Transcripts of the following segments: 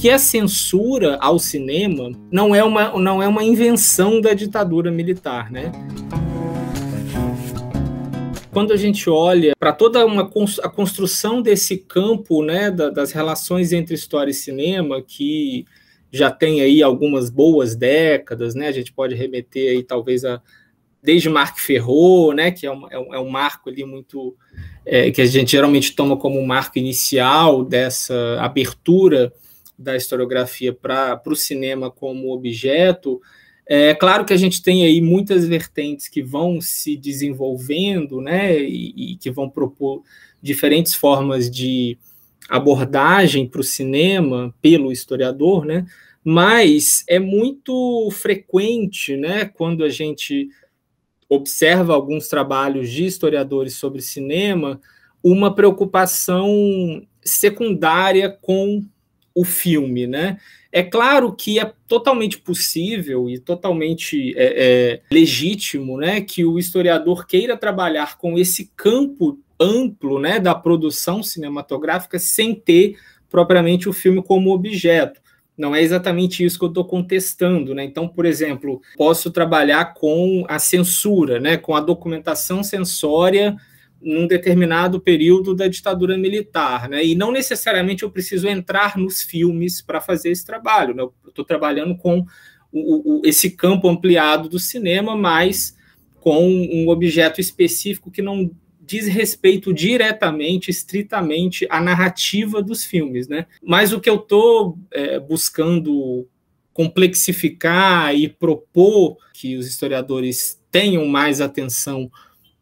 que a é censura ao cinema não é uma, não é uma invenção da ditadura militar, né? quando a gente olha para toda uma a construção desse campo né, da, das relações entre história e cinema, que já tem aí algumas boas décadas, né? A gente pode remeter aí talvez a desde Marc Ferrou, né, que é um, é um, é um marco ali muito é, que a gente geralmente toma como um marco inicial dessa abertura da historiografia para o cinema como objeto. É claro que a gente tem aí muitas vertentes que vão se desenvolvendo, né, e, e que vão propor diferentes formas de abordagem para o cinema pelo historiador, né, mas é muito frequente, né, quando a gente observa alguns trabalhos de historiadores sobre cinema, uma preocupação secundária com o filme, né? É claro que é totalmente possível e totalmente é, é, legítimo, né, que o historiador queira trabalhar com esse campo amplo, né, da produção cinematográfica sem ter propriamente o filme como objeto. Não é exatamente isso que eu estou contestando, né? Então, por exemplo, posso trabalhar com a censura, né, com a documentação sensória num determinado período da ditadura militar, né? E não necessariamente eu preciso entrar nos filmes para fazer esse trabalho. Né? Eu estou trabalhando com o, o, esse campo ampliado do cinema, mas com um objeto específico que não diz respeito diretamente, estritamente à narrativa dos filmes, né? Mas o que eu estou é, buscando complexificar e propor que os historiadores tenham mais atenção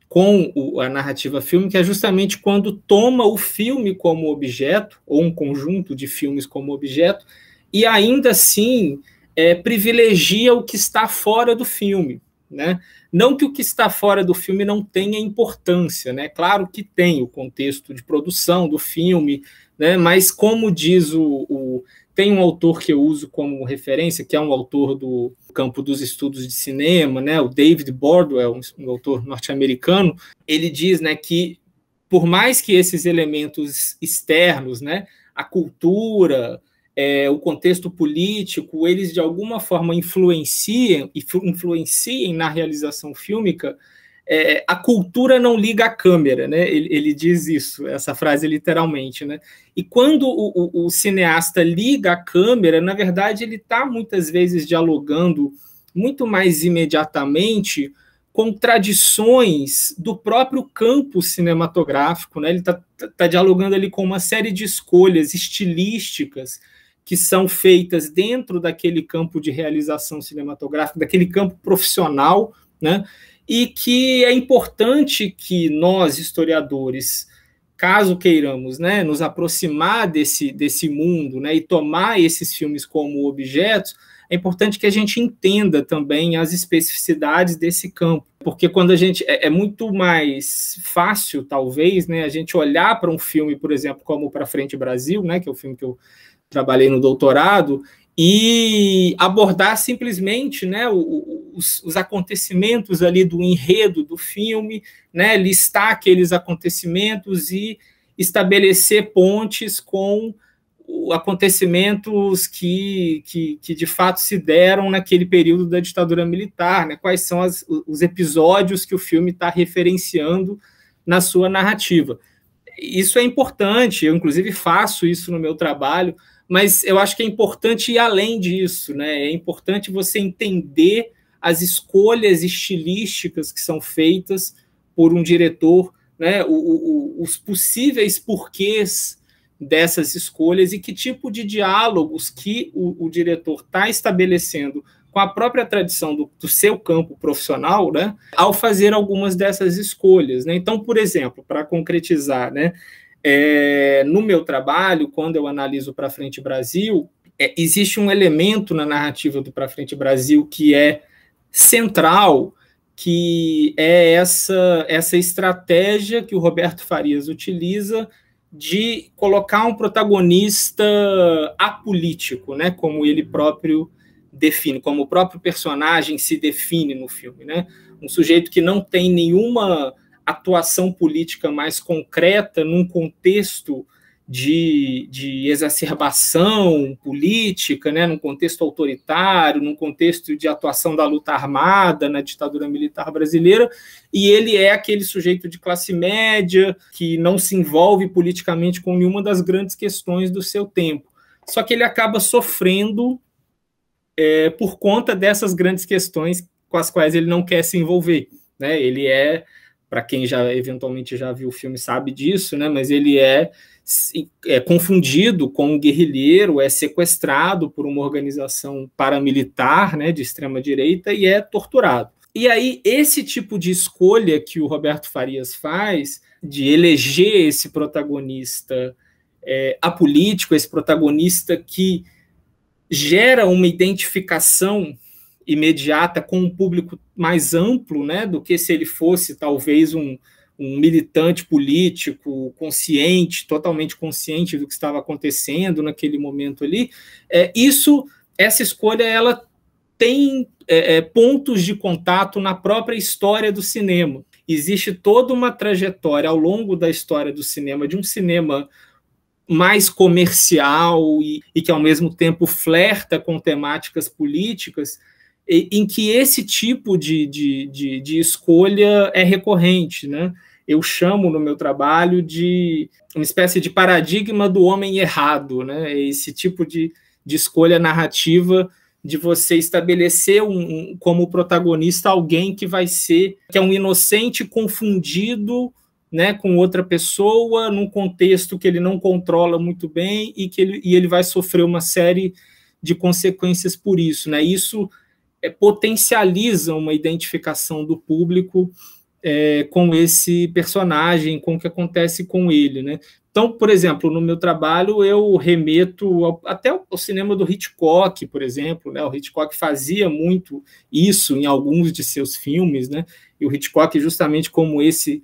com o, a narrativa filme, que é justamente quando toma o filme como objeto, ou um conjunto de filmes como objeto, e ainda assim é, privilegia o que está fora do filme. Né? Não que o que está fora do filme não tenha importância, né? claro que tem o contexto de produção do filme, né? mas como diz o, o tem um autor que eu uso como referência, que é um autor do campo dos estudos de cinema, né, o David Bordwell, um autor norte-americano. Ele diz né, que, por mais que esses elementos externos, né, a cultura, é, o contexto político, eles de alguma forma influenciem, influenciem na realização fílmica, é, a cultura não liga à câmera, né? Ele, ele, diz isso, essa frase literalmente, né? E quando o, o, o cineasta liga à câmera, na verdade ele está muitas vezes dialogando muito mais imediatamente com tradições do próprio campo cinematográfico, né? Ele está tá, tá dialogando ali com uma série de escolhas estilísticas que são feitas dentro daquele campo de realização cinematográfica, daquele campo profissional, né? e que é importante que nós, historiadores, caso queiramos né, nos aproximar desse, desse mundo né, e tomar esses filmes como objetos, é importante que a gente entenda também as especificidades desse campo, porque quando a gente é, é muito mais fácil, talvez, né, a gente olhar para um filme, por exemplo, como Para Frente Brasil, né, que é o filme que eu trabalhei no doutorado, e abordar simplesmente né, os, os, acontecimentos ali do enredo do filme, né, listar aqueles acontecimentos e estabelecer pontes com acontecimentos que, que, que de fato se deram naquele período da ditadura militar, né, quais são as, os episódios que o filme está referenciando na sua narrativa. Isso é importante, eu inclusive faço isso no meu trabalho, mas eu acho que é importante ir além disso, né? É importante você entender as escolhas estilísticas que são feitas por um diretor, né? O, o, os possíveis porquês dessas escolhas e que tipo de diálogos que o, o diretor está estabelecendo com a própria tradição do, do, seu campo profissional, né, ao fazer algumas dessas escolhas. Né? Então, por exemplo, para concretizar, né, é, no meu trabalho, quando eu analiso para frente Brasil, é, existe um elemento na narrativa do para frente Brasil que é central, que é essa essa estratégia que o Roberto Farias utiliza de colocar um protagonista apolítico, né, como ele próprio define, como o próprio personagem se define no filme, né? Um sujeito que não tem nenhuma atuação política mais concreta num contexto de, de exacerbação política, né, num contexto autoritário, num contexto de atuação da luta armada na ditadura militar brasileira, e ele é aquele sujeito de classe média que não se envolve politicamente com nenhuma das grandes questões do seu tempo. Só que ele acaba sofrendo é, por conta dessas grandes questões com as quais ele não quer se envolver. Né? Ele é para quem já eventualmente já viu o filme sabe disso, né? Mas ele é, é confundido com um guerrilheiro, é sequestrado por uma organização paramilitar, né, de extrema direita e é torturado. E aí esse tipo de escolha que o Roberto Farias faz de eleger esse protagonista é, apolítico, esse protagonista que gera uma identificação imediata com um público mais amplo, né, do que se ele fosse talvez um, um militante político consciente, totalmente consciente do que estava acontecendo naquele momento ali. É, isso, essa escolha, ela tem é, é pontos de contato na própria história do cinema. Existe toda uma trajetória ao longo da história do cinema, de um cinema mais comercial e, e que, ao mesmo tempo, flerta com temáticas políticas, em que esse tipo de, de, de, de, escolha é recorrente. Né? Eu chamo no meu trabalho de uma espécie de paradigma do homem errado, né? esse tipo de, de escolha narrativa de você estabelecer um, um, como protagonista alguém que vai ser, que é um inocente confundido né, com outra pessoa, num contexto que ele não controla muito bem e que ele, e ele vai sofrer uma série de consequências por isso. Né? Isso é, potencializa uma identificação do público é, com esse personagem, com o que acontece com ele. Né? Então, por exemplo, no meu trabalho eu remeto ao, até ao cinema do Hitchcock, por exemplo. Né? O Hitchcock fazia muito isso em alguns de seus filmes, né? e o Hitchcock, justamente como esse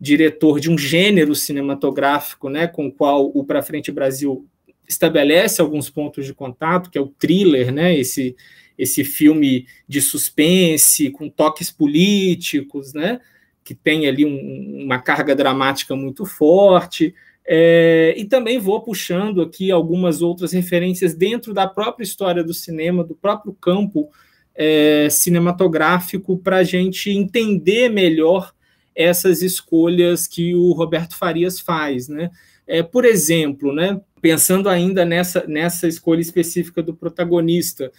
diretor de um gênero cinematográfico, né, com o qual o Para Frente Brasil estabelece alguns pontos de contato, que é o thriller, né, esse esse filme de suspense, com toques políticos, né? que tem ali um, uma carga dramática muito forte. É, e também vou puxando aqui algumas outras referências dentro da própria história do cinema, do próprio campo é, cinematográfico, para a gente entender melhor essas escolhas que o Roberto Farias faz. Né? É, por exemplo, né, pensando ainda nessa, nessa escolha específica do protagonista,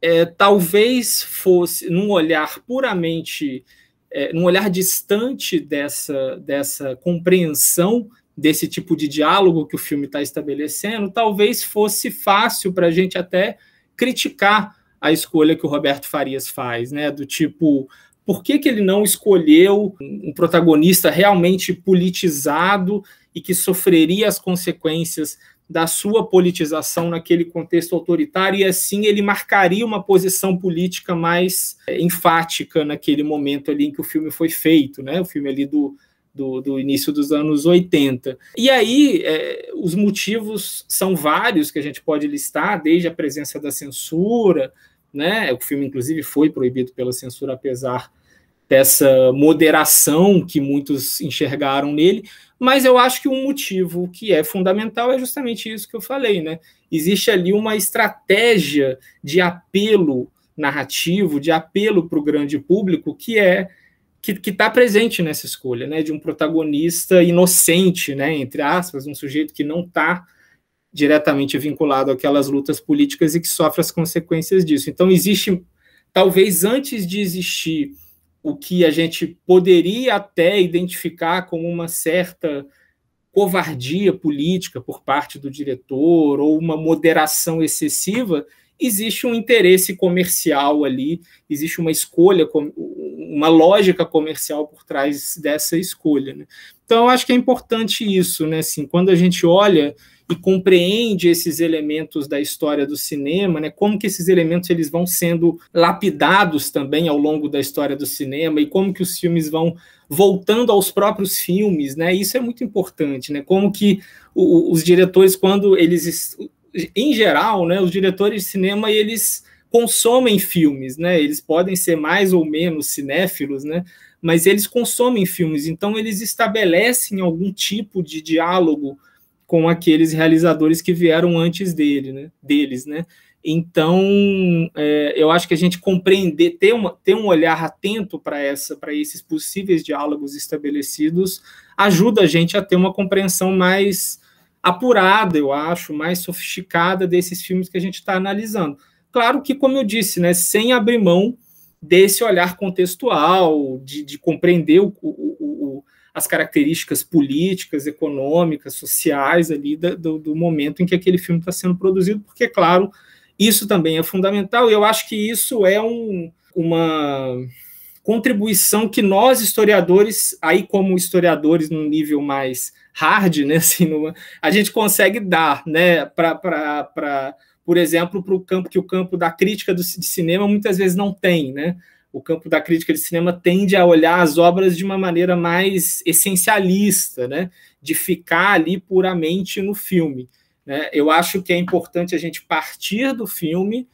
é, talvez fosse, num olhar puramente, é, num olhar distante dessa, dessa compreensão desse tipo de diálogo que o filme está estabelecendo, talvez fosse fácil para a gente até criticar a escolha que o Roberto Farias faz, né? Do tipo, por que, que ele não escolheu um protagonista realmente politizado e que sofreria as consequências da sua politização naquele contexto autoritário, e assim ele marcaria uma posição política mais é, enfática naquele momento ali em que o filme foi feito, né? O filme ali do, do, do início dos anos 80. E aí é, os motivos são vários que a gente pode listar, desde a presença da censura, né? O filme, inclusive, foi proibido pela censura, apesar dessa moderação que muitos enxergaram nele, mas eu acho que um motivo que é fundamental é justamente isso que eu falei, né? Existe ali uma estratégia de apelo narrativo, de apelo para o grande público, que é que está presente nessa escolha, né? De um protagonista inocente, né? Entre aspas, um sujeito que não está diretamente vinculado àquelas lutas políticas e que sofre as consequências disso. Então existe, talvez antes de existir o que a gente poderia até identificar como uma certa covardia política por parte do diretor ou uma moderação excessiva, existe um interesse comercial ali, existe uma escolha, uma lógica comercial por trás dessa escolha. Né? Então, acho que é importante isso, né? Assim, quando a gente olha e compreende esses elementos da história do cinema, né? Como que esses elementos eles vão sendo lapidados também ao longo da história do cinema e como que os filmes vão voltando aos próprios filmes, né? Isso é muito importante, né? Como que o, os diretores quando eles em geral, né, os diretores de cinema eles consomem filmes, né? Eles podem ser mais ou menos cinéfilos, né? Mas eles consomem filmes, então eles estabelecem algum tipo de diálogo com aqueles realizadores que vieram antes dele, né, deles, né? Então, é, eu acho que a gente compreender, ter, uma, ter um olhar atento para essa, para esses possíveis diálogos estabelecidos, ajuda a gente a ter uma compreensão mais apurada, eu acho, mais sofisticada desses filmes que a gente está analisando. Claro que, como eu disse, né, sem abrir mão desse olhar contextual, de, de compreender o, o, o, as características políticas, econômicas, sociais ali da, do, do momento em que aquele filme está sendo produzido, porque, é claro, isso também é fundamental, e eu acho que isso é um, uma contribuição que nós historiadores, aí como historiadores num nível mais hard, né, assim, numa, a gente consegue dar, né, para, por exemplo, para o campo que o campo da crítica do, de cinema muitas vezes não tem, né? o campo da crítica de cinema tende a olhar as obras de uma maneira mais essencialista, né? de ficar ali puramente no filme. Né? Eu acho que é importante a gente partir do filme,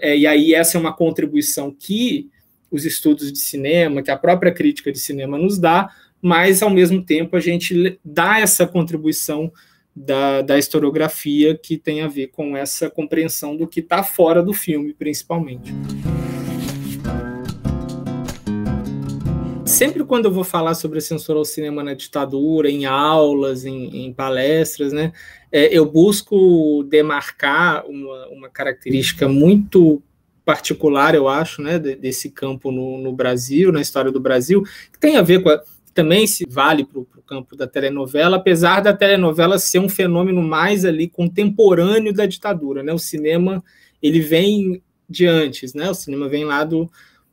é, e aí essa é uma contribuição que os estudos de cinema, que a própria crítica de cinema nos dá, mas ao mesmo tempo a gente dá essa contribuição da, da historiografia que tem a ver com essa compreensão do que está fora do filme, principalmente. sempre quando eu vou falar sobre a censura ao cinema na ditadura, em aulas, em, em palestras, né, é, eu busco demarcar uma, uma, característica muito particular, eu acho, né, desse campo no, no Brasil, na história do Brasil, que tem a ver com a, também se vale para o campo da telenovela, apesar da telenovela ser um fenômeno mais ali contemporâneo da ditadura, né? O cinema ele vem de antes, né? O cinema vem lá do,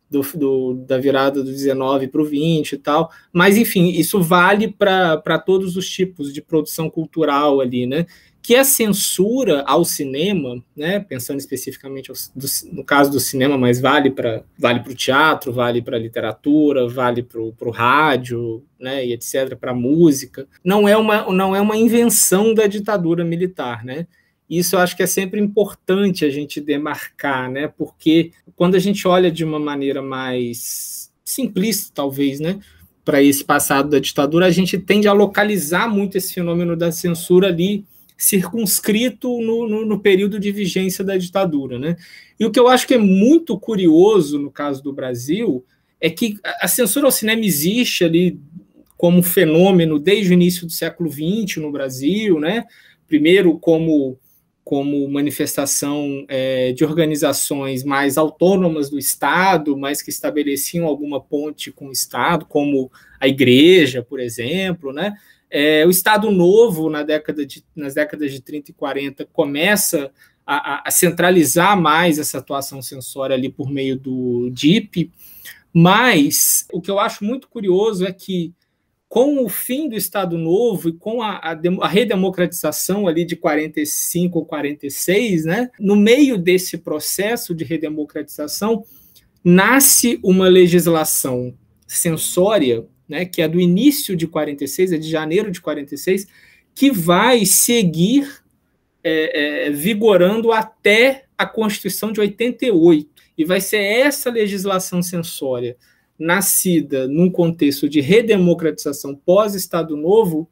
do, do, da virada do 19 para o 20 e tal. Mas, enfim, isso vale para todos os tipos de produção cultural ali, né? Que a é censura ao cinema, né? Pensando especificamente ao, do, no caso do cinema, mas vale para vale o teatro, vale para a literatura, vale para o rádio, né? E etc., para a música, não é, uma, não é uma invenção da ditadura militar, né? Isso eu acho que é sempre importante a gente demarcar, né? Porque quando a gente olha de uma maneira mais simplista, talvez, né? Para esse passado da ditadura, a gente tende a localizar muito esse fenômeno da censura ali circunscrito no, no, no, período de vigência da ditadura. Né? E o que eu acho que é muito curioso no caso do Brasil é que a censura ao cinema existe ali como fenômeno desde o início do século XX no Brasil, né? primeiro como como manifestação é, de organizações mais autônomas do Estado, mas que estabeleciam alguma ponte com o Estado, como a Igreja, por exemplo, né? É, o Estado Novo, na década de, nas décadas de 30 e 40, começa a, a, centralizar mais essa atuação sensória ali por meio do DIP, mas o que eu acho muito curioso é que com o fim do Estado Novo e com a, a, a, redemocratização ali de 45 ou 46, né, no meio desse processo de redemocratização, nasce uma legislação censória, né, que é do início de 46, é de janeiro de 46, que vai seguir é, é, vigorando até a Constituição de 88. E vai ser essa legislação censória nascida num contexto de redemocratização pós-Estado Novo,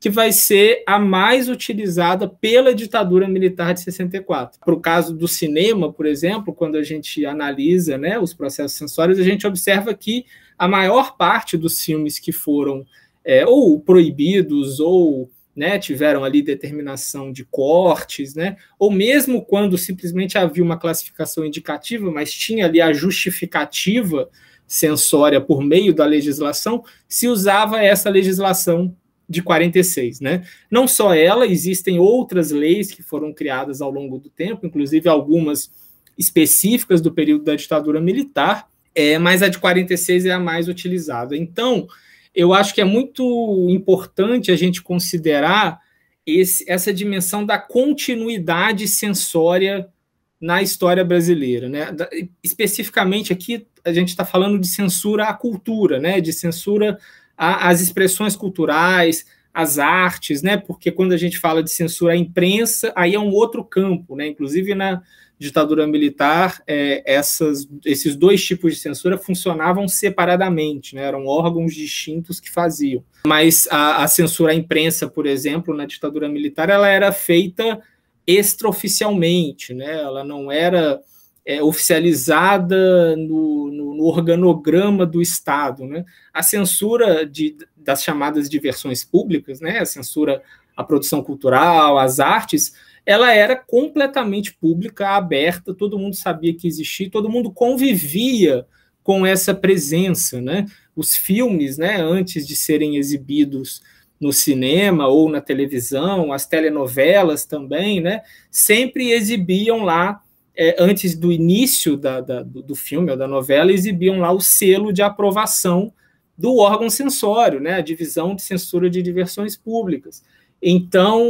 que vai ser a mais utilizada pela ditadura militar de 64. Para o caso do cinema, por exemplo, quando a gente analisa né, os processos sensórios, a gente observa que a maior parte dos filmes que foram é, ou proibidos ou né, tiveram ali determinação de cortes, né, ou mesmo quando simplesmente havia uma classificação indicativa, mas tinha ali a justificativa censória por meio da legislação, se usava essa legislação de 46, né? Não só ela, existem outras leis que foram criadas ao longo do tempo, inclusive algumas específicas do período da ditadura militar, é, mas a de 46 é a mais utilizada. Então, eu acho que é muito importante a gente considerar esse, essa dimensão da continuidade sensória na história brasileira. Né? Especificamente aqui, a gente está falando de censura à cultura, né? de censura às expressões culturais, às artes, né? porque quando a gente fala de censura à imprensa, aí é um outro campo. Né? Inclusive, na ditadura militar, é, essas, esses dois tipos de censura funcionavam separadamente, né? eram órgãos distintos que faziam. Mas a, a censura à imprensa, por exemplo, na ditadura militar, ela era feita extraoficialmente, né? ela não era é, oficializada no, no, no, organograma do Estado. Né? A censura de, das chamadas diversões públicas, né? a censura à produção cultural, às artes, ela era completamente pública, aberta, todo mundo sabia que existia, todo mundo convivia com essa presença. Né? Os filmes, né, antes de serem exibidos no cinema ou na televisão, as telenovelas também, né, sempre exibiam lá, é, antes do início da, da, do filme ou da novela, exibiam lá o selo de aprovação do órgão censório, né, a divisão de censura de diversões públicas. Então,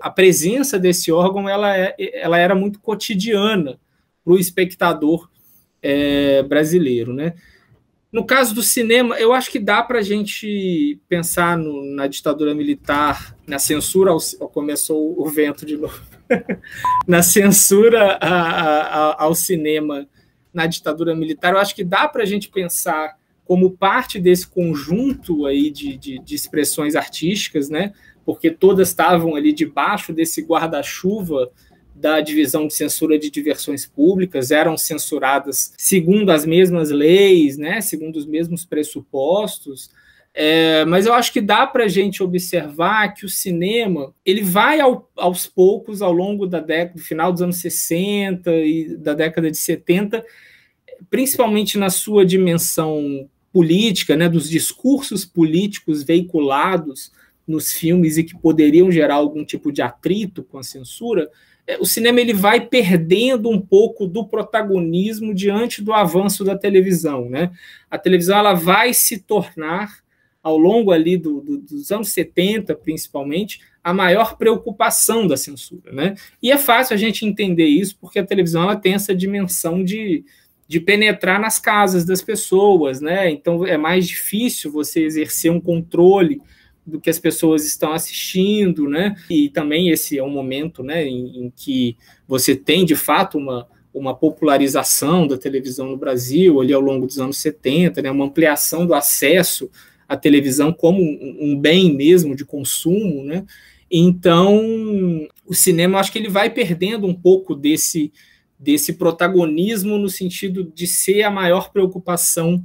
a presença desse órgão ela, é, ela era muito cotidiana para o espectador é, brasileiro, né? No caso do cinema, eu acho que dá para a gente pensar no, na ditadura militar, na censura. Ao, começou o vento de novo. na censura a, a, ao cinema, na ditadura militar, eu acho que dá para a gente pensar como parte desse conjunto aí de, de, de expressões artísticas, né? Porque todas estavam ali debaixo desse guarda-chuva da divisão de censura de diversões públicas eram censuradas segundo as mesmas leis, né, segundo os mesmos pressupostos. É, mas eu acho que dá para a gente observar que o cinema ele vai ao, aos poucos, ao longo da década, do final dos anos 60 e da década de 70, principalmente na sua dimensão política, né, dos discursos políticos veiculados nos filmes e que poderiam gerar algum tipo de atrito com a censura, é, o cinema ele vai perdendo um pouco do protagonismo diante do avanço da televisão, né? A televisão ela vai se tornar ao longo ali do, do, dos anos 70, principalmente, a maior preocupação da censura, né? E é fácil a gente entender isso porque a televisão ela tem essa dimensão de, de penetrar nas casas das pessoas, né? Então é mais difícil você exercer um controle do que as pessoas estão assistindo, né? E também esse é um momento, né, em, em que você tem de fato uma uma popularização da televisão no Brasil ali ao longo dos anos 70, né, uma ampliação do acesso à televisão como um, um bem mesmo de consumo, né? Então, o cinema acho que ele vai perdendo um pouco desse desse protagonismo no sentido de ser a maior preocupação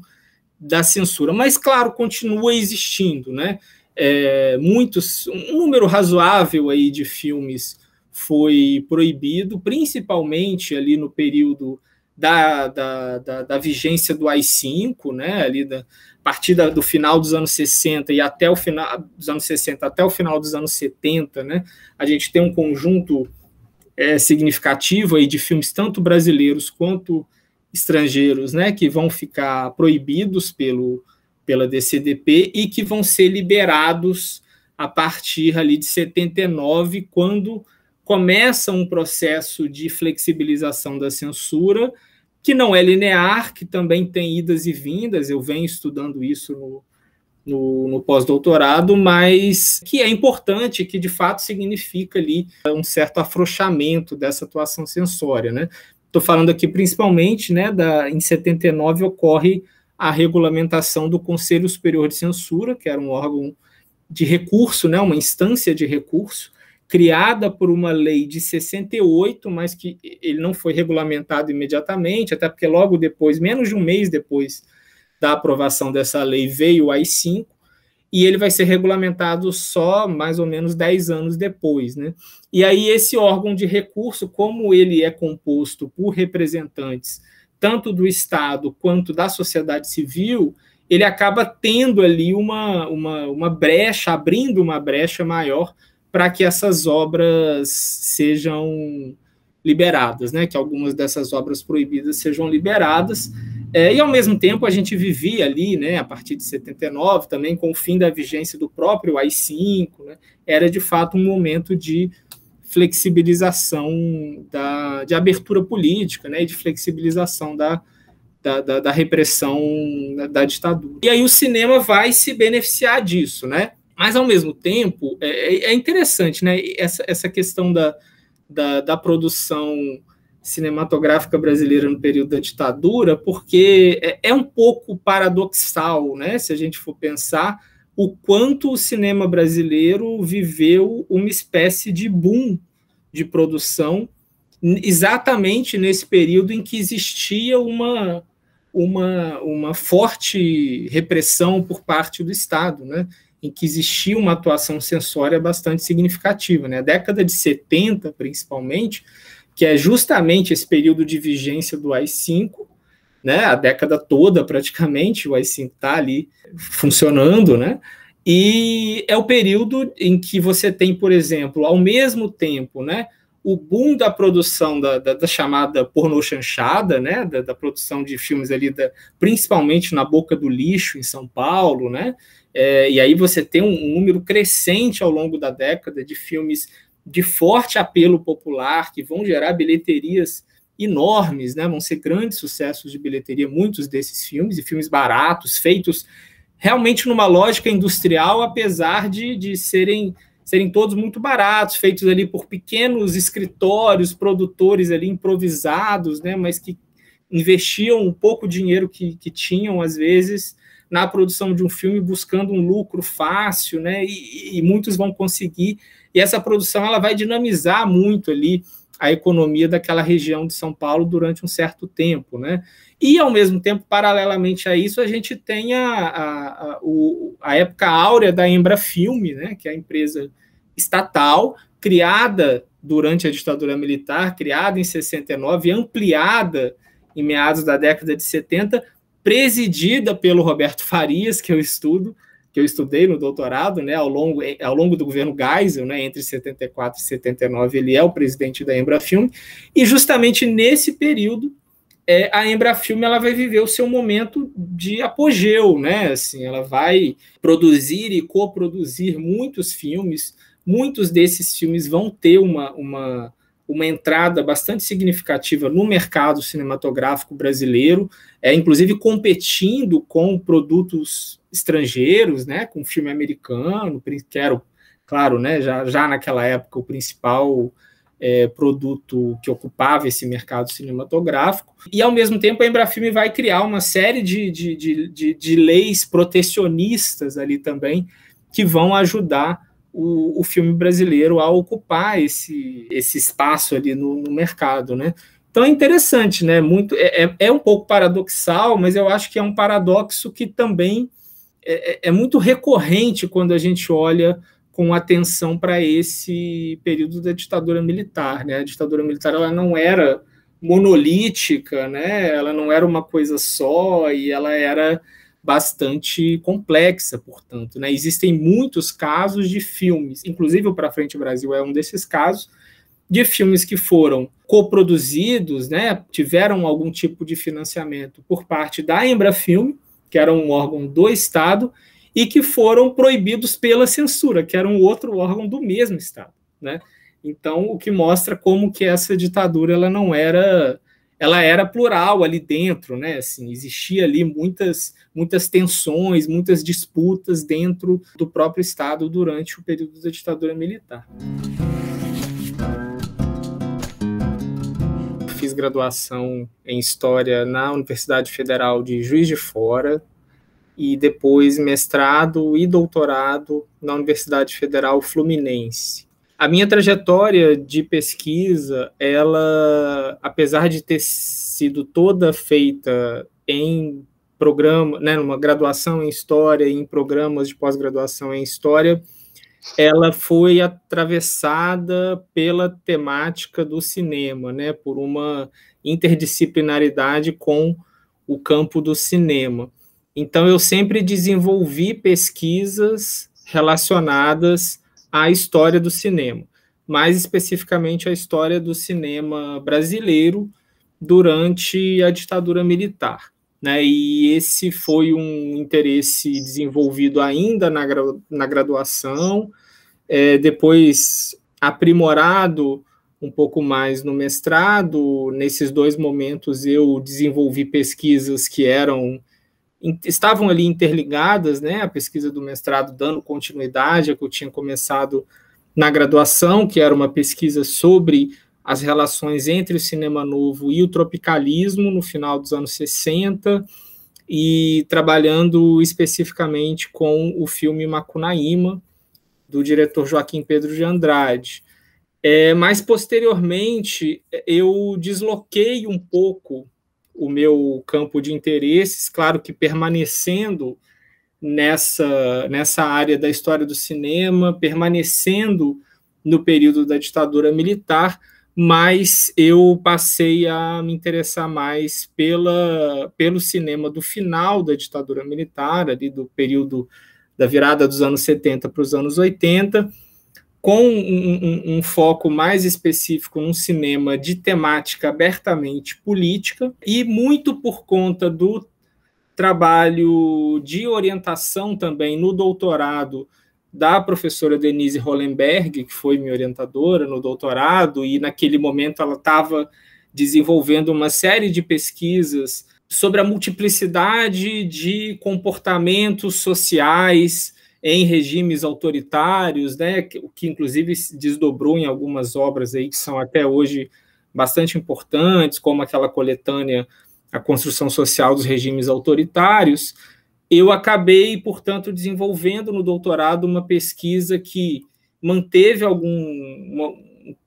da censura, mas claro, continua existindo, né? é, muitos, um número razoável aí de filmes foi proibido, principalmente ali no período da, da, da, da vigência do AI-5, né, ali da partir do final dos anos 60 e até o final dos anos 60 até o final dos anos 70, né, a gente tem um conjunto é, significativo aí de filmes tanto brasileiros quanto estrangeiros, né, que vão ficar proibidos pelo pela DCDP e que vão ser liberados a partir ali de 79, quando começa um processo de flexibilização da censura, que não é linear, que também tem idas e vindas, eu venho estudando isso no, no, no pós-doutorado, mas que é importante, que de fato significa ali um certo afrouxamento dessa atuação censória. Estou né? falando aqui principalmente, né, da, em 79 ocorre a regulamentação do Conselho Superior de Censura, que era um órgão de recurso, né, uma instância de recurso, criada por uma lei de 68, mas que ele não foi regulamentado imediatamente, até porque logo depois, menos de um mês depois da aprovação dessa lei, veio o AI-5, e ele vai ser regulamentado só mais ou menos 10 anos depois. Né? E aí esse órgão de recurso, como ele é composto por representantes tanto do Estado quanto da sociedade civil, ele acaba tendo ali uma, uma, uma brecha, abrindo uma brecha maior para que essas obras sejam liberadas, né? que algumas dessas obras proibidas sejam liberadas. É, e, ao mesmo tempo, a gente vivia ali, né, a partir de 79, também com o fim da vigência do próprio AI-5, né, era, de fato, um momento de flexibilização da, de abertura política, né, e de flexibilização da, da, da, da repressão da, da, ditadura. E aí o cinema vai se beneficiar disso, né? Mas ao mesmo tempo é, é, é interessante, né? Essa, essa questão da, da, da produção cinematográfica brasileira no período da ditadura, porque é, é um pouco paradoxal, né? Se a gente for pensar o quanto o cinema brasileiro viveu uma espécie de boom de produção exatamente nesse período em que existia uma uma, uma forte repressão por parte do Estado, né? em que existia uma atuação censória bastante significativa. Né? A década de 70, principalmente, que é justamente esse período de vigência do AI-5, né, a década toda praticamente, o i 5 está ali funcionando, né? E é o período em que você tem, por exemplo, ao mesmo tempo, né, o boom da produção da, da, da chamada pornô chanchada, né, da, da, produção de filmes ali, da, principalmente na boca do lixo em São Paulo, né, é, e aí você tem um, um número crescente ao longo da década de filmes de forte apelo popular que vão gerar bilheterias enormes, né? Vão ser grandes sucessos de bilheteria muitos desses filmes e filmes baratos, feitos realmente numa lógica industrial, apesar de, de serem serem todos muito baratos, feitos ali por pequenos escritórios, produtores ali improvisados, né? Mas que investiam um pouco dinheiro que, que tinham às vezes na produção de um filme buscando um lucro fácil, né? E, e muitos vão conseguir. E essa produção ela vai dinamizar muito ali a economia daquela região de São Paulo durante um certo tempo, né? E ao mesmo tempo, paralelamente a isso, a gente tem a, a, a, o, a época áurea da Embra Filme, né? Que é a empresa estatal criada durante a ditadura militar, criada em 69, ampliada em meados da década de 70, presidida pelo Roberto Farias, que eu estudo, que eu estudei no doutorado, né, ao longo, eh, ao longo do governo Geisel, né, entre 74 e 79, ele é o presidente da Embrafilme, e justamente nesse período é, a Embrafilme ela vai viver o seu momento de apogeu, né, assim, ela vai produzir e coproduzir muitos filmes, muitos desses filmes vão ter uma, uma uma entrada bastante significativa no mercado cinematográfico brasileiro, é inclusive competindo com produtos estrangeiros, né, com filme americano, que era, claro, né, já, já naquela época o principal é, produto que ocupava esse mercado cinematográfico. E, ao mesmo tempo, a Embrafilme vai criar uma série de, de, de, de, de leis protecionistas ali também, que vão ajudar o, o filme brasileiro a ocupar esse, esse espaço ali no, no mercado, né? Então é interessante, né? Muito, é, é, é um pouco paradoxal, mas eu acho que é um paradoxo que também é, é, é muito recorrente quando a gente olha com atenção para esse período da ditadura militar. Né? A ditadura militar ela não era monolítica, né? ela não era uma coisa só e ela era bastante complexa, portanto. Né? Existem muitos casos de filmes, inclusive o Para Frente Brasil é um desses casos, de filmes que foram coproduzidos, né, tiveram algum tipo de financiamento por parte da Embrafilme, que era um órgão do Estado, e que foram proibidos pela censura, que era um outro órgão do mesmo Estado. Né? Então, o que mostra como que essa ditadura ela não era ela era plural ali dentro, né? Assim, existia ali muitas muitas tensões, muitas disputas dentro do próprio Estado durante o período da ditadura militar. Fiz graduação em História na Universidade Federal de Juiz de Fora, e depois mestrado e doutorado na Universidade Federal Fluminense. A minha trajetória de pesquisa, ela, apesar de ter sido toda feita em programa, né, numa graduação em história e em programas de pós-graduação em história, ela foi atravessada pela temática do cinema, né, por uma interdisciplinaridade com o campo do cinema. Então eu sempre desenvolvi pesquisas relacionadas à história do cinema, mais especificamente à história do cinema brasileiro durante a ditadura militar né? E esse foi um interesse desenvolvido ainda na, na graduação, é, depois aprimorado um pouco mais no mestrado. Nesses dois momentos eu desenvolvi pesquisas que eram estavam ali interligadas, né? A pesquisa do mestrado dando continuidade a que eu tinha começado na graduação, que era uma pesquisa sobre as relações entre o cinema novo e o tropicalismo no final dos anos 60 e trabalhando especificamente com o filme Macunaíma do diretor Joaquim Pedro de Andrade. É, mas posteriormente eu desloquei um pouco o meu campo de interesses, claro que permanecendo nessa, nessa área da história do cinema, permanecendo no período da ditadura militar, mas eu passei a me interessar mais pela, pelo cinema do final da ditadura militar, ali do período da virada dos anos 70 para os anos 80, com um, um, um foco mais específico num cinema de temática abertamente política, e muito por conta do trabalho de orientação também no doutorado da professora Denise Hollenberg, que foi minha orientadora no doutorado, e naquele momento ela estava desenvolvendo uma série de pesquisas sobre a multiplicidade de comportamentos sociais em regimes autoritários, né, o que inclusive se desdobrou em algumas obras aí que são até hoje bastante importantes, como aquela coletânea A Construção Social dos Regimes Autoritários eu acabei, portanto, desenvolvendo no doutorado uma pesquisa que manteve algum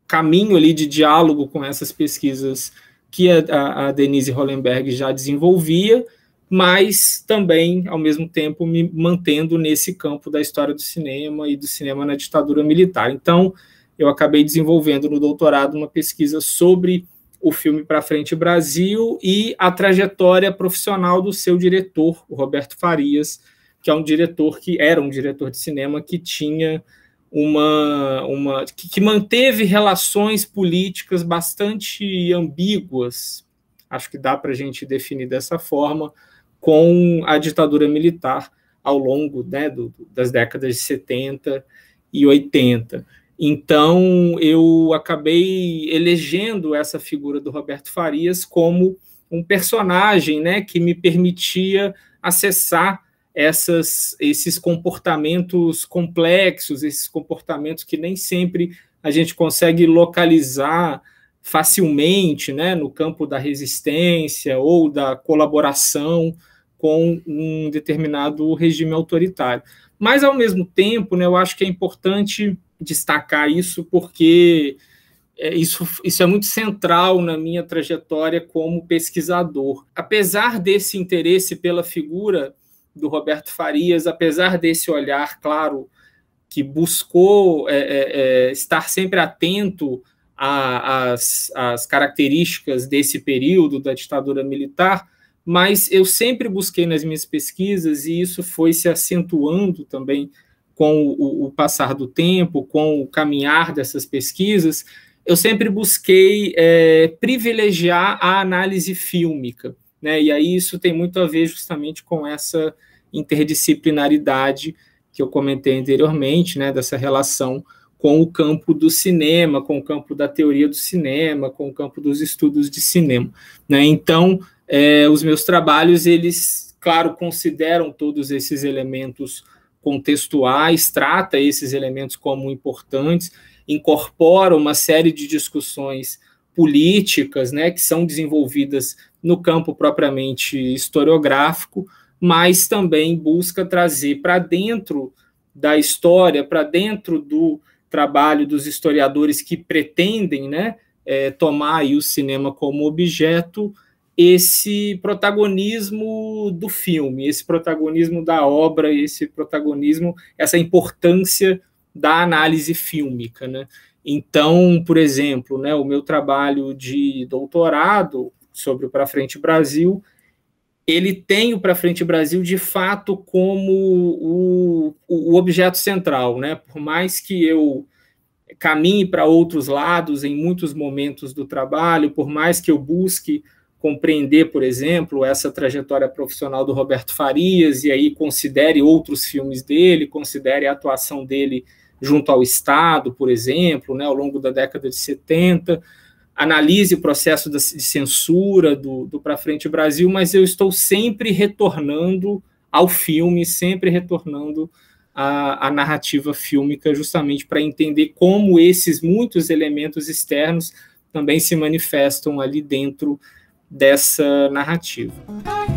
caminho ali de diálogo com essas pesquisas que a, a Denise Hollenberg já desenvolvia, mas também, ao mesmo tempo, me mantendo nesse campo da história do cinema e do cinema na ditadura militar. Então, eu acabei desenvolvendo no doutorado uma pesquisa sobre o filme Para Frente Brasil e a trajetória profissional do seu diretor, o Roberto Farias, que é um diretor que era um diretor de cinema que tinha uma, uma que, que manteve relações políticas bastante ambíguas, acho que dá para a gente definir dessa forma, com a ditadura militar ao longo né, do, das décadas de 70 e 80. Então, eu acabei elegendo essa figura do Roberto Farias como um personagem né, que me permitia acessar essas, esses comportamentos complexos, esses comportamentos que nem sempre a gente consegue localizar facilmente né, no campo da resistência ou da colaboração com um determinado regime autoritário. Mas, ao mesmo tempo, né, eu acho que é importante destacar isso porque é, isso, isso é muito central na minha trajetória como pesquisador. Apesar desse interesse pela figura do Roberto Farias, apesar desse olhar, claro, que buscou é, é, é estar sempre atento às, às características desse período da ditadura militar, mas eu sempre busquei nas minhas pesquisas, e isso foi se acentuando também com o, o passar do tempo, com o caminhar dessas pesquisas, eu sempre busquei é, privilegiar a análise fílmica, né? E aí isso tem muito a ver justamente com essa interdisciplinaridade que eu comentei anteriormente, né? Dessa relação com o campo do cinema, com o campo da teoria do cinema, com o campo dos estudos de cinema, né? Então, é, os meus trabalhos eles, claro, consideram todos esses elementos contextuais, trata esses elementos como importantes, incorpora uma série de discussões políticas, né, que são desenvolvidas no campo propriamente historiográfico, mas também busca trazer para dentro da história, para dentro do trabalho dos historiadores que pretendem, né, é, tomar o cinema como objeto, esse protagonismo do filme, esse protagonismo da obra, esse protagonismo, essa importância da análise fílmica, né? Então, por exemplo, né, o meu trabalho de doutorado sobre o Para Frente Brasil, ele tem o Para Frente Brasil de fato como o, o objeto central, né? Por mais que eu caminhe para outros lados em muitos momentos do trabalho, por mais que eu busque compreender, por exemplo, essa trajetória profissional do Roberto Farias e aí considere outros filmes dele, considere a atuação dele junto ao Estado, por exemplo, né, ao longo da década de 70, analise o processo de censura do, do Para Frente Brasil, mas eu estou sempre retornando ao filme, sempre retornando à, à narrativa fílmica, justamente para entender como esses muitos elementos externos também se manifestam ali dentro dessa narrativa.